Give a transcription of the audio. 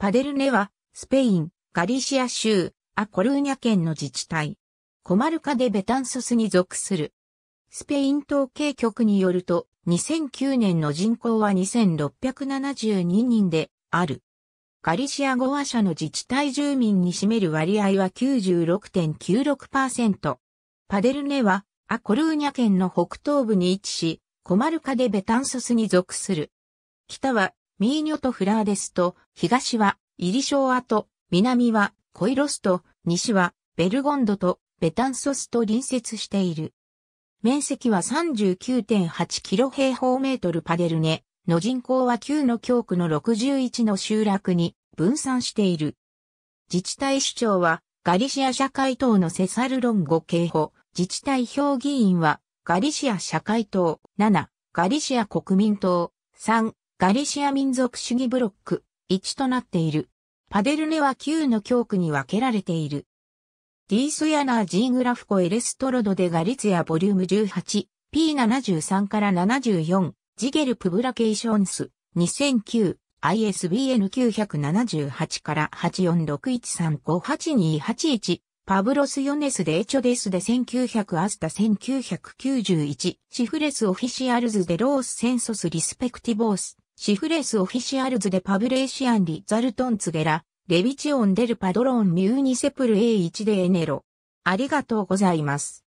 パデルネは、スペイン、ガリシア州、アコルーニャ県の自治体。コマルカでベタンソスに属する。スペイン統計局によると、2009年の人口は2672人である。ガリシア語話者の自治体住民に占める割合は96.96%。パデルネは、アコルーニャ県の北東部に位置し、コマルカでベタンソスに属する。北はミーニョとフラーデスと、東はイリショーアと、南はコイロスと、西はベルゴンドとベタンソスと隣接している。面積は39.8キロ平方メートルパデルネの人口は9の教区の61の集落に分散している。自治体市長はガリシア社会党のセサルロンゴ警報、自治体評議員はガリシア社会党7、ガリシア国民党3、ガリシア民族主義ブロック、1となっている。パデルネは9の教区に分けられている。ディースヤナージーグラフコエレストロドでガリツヤボリューム18、P73 から74、ジゲルプブラケーションス、2009、ISBN 978から846135821パブロス・ヨネス・デ・エチョデスで1900アスタ1991シフレス・オフィシアルズ・デ・ロース・センソス・リスペクティボースシフレスオフィシャルズでパブレーシアンリザルトンツゲラ、レビチオンデルパドロンミューニセプル A1 でエネロ。ありがとうございます。